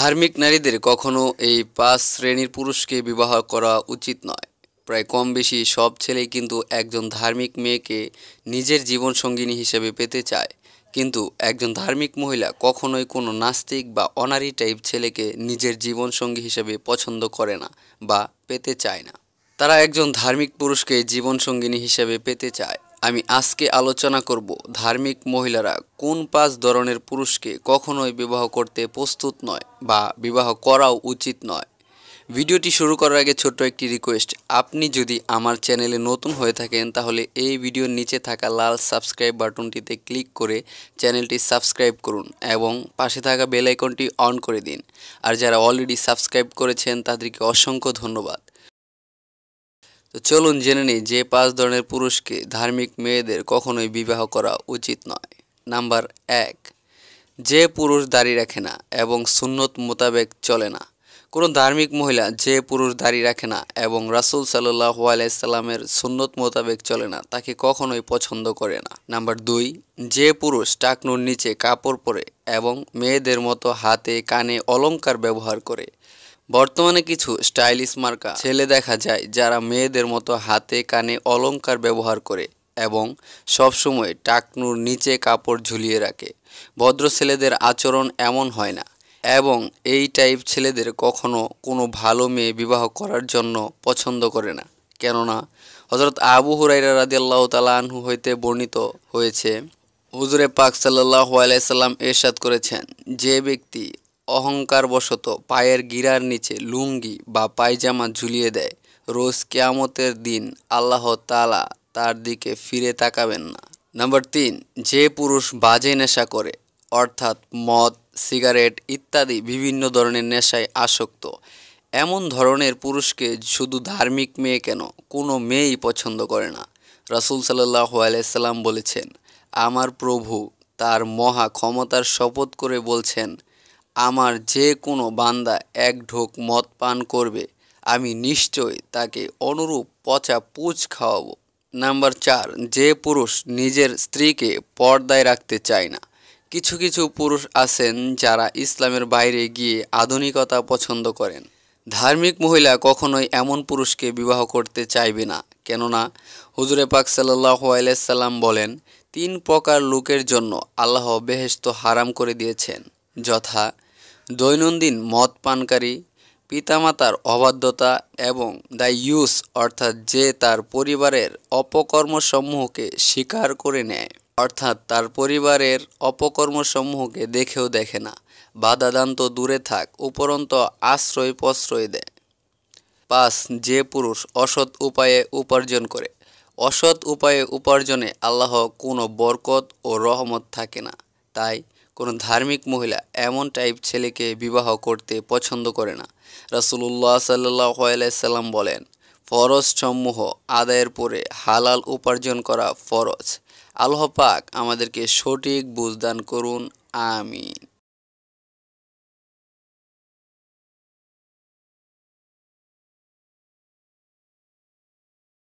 ধার্মিক নারীদের কখনো এই পাঁচ শ্রেণীর পুরুষকে বিবাহ করা উচিত নয় প্রায় কম বেশি সব ছেলেই কিন্তু একজন ধার্মিক মেয়েকে নিজের জীবন সঙ্গিনী হিসেবে পেতে চায় কিন্তু একজন ধার্মিক মহিলা কখনোই কোনো নাস্তিক বা অনারি টাইপ ছেলেকে নিজের জীবন সঙ্গী হিসেবে পছন্দ করে না বা পেতে চায় না তারা একজন ধার্মিক পুরুষকে জীবন সঙ্গিনী হিসেবে পেতে চায় আমি আজকে আলোচনা করব ধার্মিক মহিলারা কোন পাঁচ ধরনের পুরুষকে কখনোই বিবাহ করতে প্রস্তুত নয় বা বিবাহ করাও উচিত নয় ভিডিওটি শুরু করার আগে ছোট্ট একটি রিকোয়েস্ট আপনি যদি আমার চ্যানেলে নতুন হয়ে থাকেন তাহলে এই ভিডিওর নিচে থাকা লাল সাবস্ক্রাইব বাটনটিতে ক্লিক করে চ্যানেলটি সাবস্ক্রাইব করুন এবং পাশে থাকা বেল আইকনটি অন করে দিন আর যারা অলরেডি সাবস্ক্রাইব করেছেন তাদেরকে অসংখ্য ধন্যবাদ তো চলুন জেনে নিই যে পাঁচ ধরনের পুরুষকে ধার্মিক মেয়েদের কখনোই বিবাহ করা উচিত নয় নাম্বার এক যে পুরুষ দাড়ি রাখে না এবং সুন্নত মোতাবেক চলে না কোনো ধার্মিক মহিলা যে পুরুষ দাড়ি রাখে না এবং রাসুল সাল্লাহ আলাইসাল্লামের সুন্নত মোতাবেক চলে না তাকে কখনোই পছন্দ করে না নাম্বার দুই যে পুরুষ টাকনুর নিচে কাপড় পরে এবং মেয়েদের মতো হাতে কানে অলঙ্কার ব্যবহার করে বর্তমানে কিছু স্টাইলিশ মার্কা ছেলে দেখা যায় যারা মেয়েদের মতো হাতে কানে অলংকার ব্যবহার করে এবং সবসময় টাকনুর নিচে কাপড় ঝুলিয়ে রাখে ভদ্র ছেলেদের আচরণ এমন হয় না এবং এই টাইপ ছেলেদের কখনো কোনো ভালো মেয়ে বিবাহ করার জন্য পছন্দ করে না কেননা হজরত আবু হুরাইরা রাজি আল্লাহ আনহু হইতে বর্ণিত হয়েছে হুজুরে পাক সাল্লাহ আলাইসাল্লাম এরশাদ করেছেন যে ব্যক্তি অহংকারবশত পায়ের গিরার নিচে লুঙ্গি বা পায়জামা ঝুলিয়ে দেয় রোজ কেয়ামতের দিন আল্লাহ তালা তার দিকে ফিরে তাকাবেন না নম্বর তিন যে পুরুষ বাজে নেশা করে অর্থাৎ মদ সিগারেট ইত্যাদি বিভিন্ন ধরনের নেশায় আসক্ত এমন ধরনের পুরুষকে শুধু ধার্মিক মেয়ে কেন কোনো মেয়েই পছন্দ করে না রাসুল সাল্লাহ আলাইসাল্লাম বলেছেন আমার প্রভু তার মহা ক্ষমতার শপথ করে বলছেন আমার যে কোনো বান্দা এক ঢোক মদ পান করবে আমি নিশ্চয় তাকে অনুরূপ পচা পুচ খাওয়াবো নাম্বার চার যে পুরুষ নিজের স্ত্রীকে পর্দায় রাখতে চায় না কিছু কিছু পুরুষ আছেন যারা ইসলামের বাইরে গিয়ে আধুনিকতা পছন্দ করেন ধার্মিক মহিলা কখনোই এমন পুরুষকে বিবাহ করতে চাইবে না কেননা হুজুরে পাক সাল্লাহ আলাইসাল্লাম বলেন তিন প্রকার লোকের জন্য আল্লাহ বেহেস্ত হারাম করে দিয়েছেন যথা দৈনন্দিন মদ পানকারী পিতামাতার অবাধ্যতা এবং দ্য ইউস অর্থাৎ যে তার পরিবারের অপকর্মসমূহকে স্বীকার করে নেয় অর্থাৎ তার পরিবারের অপকর্মসমূহকে দেখেও দেখে না বাধাদান্ত দূরে থাক উপরন্ত আশ্রয় প্রশ্রয় দেয় পাঁচ যে পুরুষ অসৎ উপায়ে উপার্জন করে অসৎ উপায়ে উপার্জনে আল্লাহ কোনো বরকত ও রহমত থাকে না তাই কোনো ধার্মিক মহিলা এমন টাইপ ছেলেকে বিবাহ করতে পছন্দ করে না রাসুলুল্লাহ সাল্লাইসাল্লাম বলেন ফরজ সমূহ আদায়ের পরে হালাল উপার্জন করা ফরজ আল্লাহ পাক আমাদেরকে সঠিক বুঝদান করুন আমিন